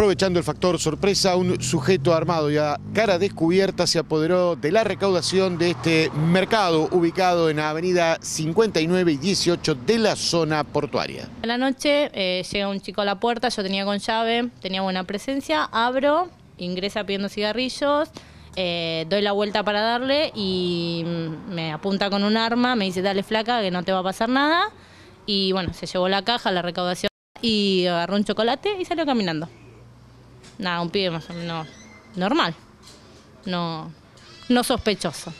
Aprovechando el factor sorpresa, un sujeto armado y a cara descubierta se apoderó de la recaudación de este mercado ubicado en la avenida 59 y 18 de la zona portuaria. En la noche eh, llega un chico a la puerta, yo tenía con llave, tenía buena presencia, abro, ingresa pidiendo cigarrillos, eh, doy la vuelta para darle y me apunta con un arma, me dice dale flaca que no te va a pasar nada y bueno, se llevó la caja, la recaudación y agarró un chocolate y salió caminando. Nada, un pibe más o menos normal, no, no sospechoso.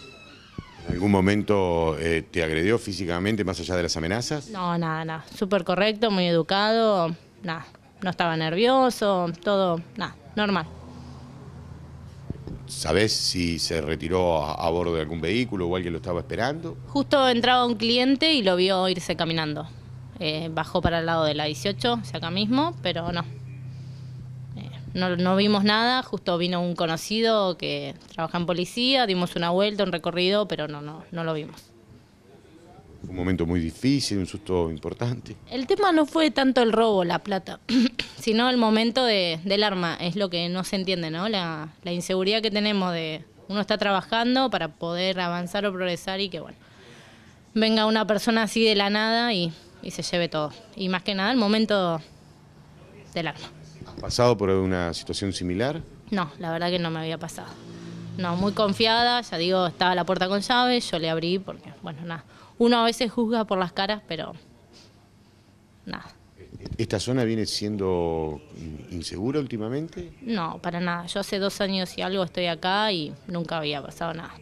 ¿En algún momento eh, te agredió físicamente más allá de las amenazas? No, nada, nada. Súper correcto, muy educado, nada. No estaba nervioso, todo, nada, normal. ¿Sabés si se retiró a, bordo de algún vehículo o alguien lo estaba esperando? Justo entraba un cliente y lo vio irse caminando. Eh, bajó para el lado de la 18, o acá mismo, pero no, no, no vimos nada, justo vino un conocido que trabaja en policía, dimos una vuelta, un recorrido, pero no, no, no lo vimos. un momento muy difícil, un susto importante. El tema no fue tanto el robo, la plata, sino el momento de, del arma, es lo que no se entiende, ¿no? La, inseguridad que tenemos de uno está trabajando para poder avanzar o progresar y que, bueno, venga una persona así de la nada y, y se lleve todo. Y más que nada el momento del arma. ¿Has pasado por una situación similar? No, la verdad que no me había pasado. No, muy confiada, ya digo, estaba la puerta con llave, yo le abrí porque, bueno, nada. Uno a veces juzga por las caras, pero nada. ¿Esta zona viene siendo insegura últimamente? No, para nada. Yo hace dos años y algo estoy acá y nunca había pasado nada.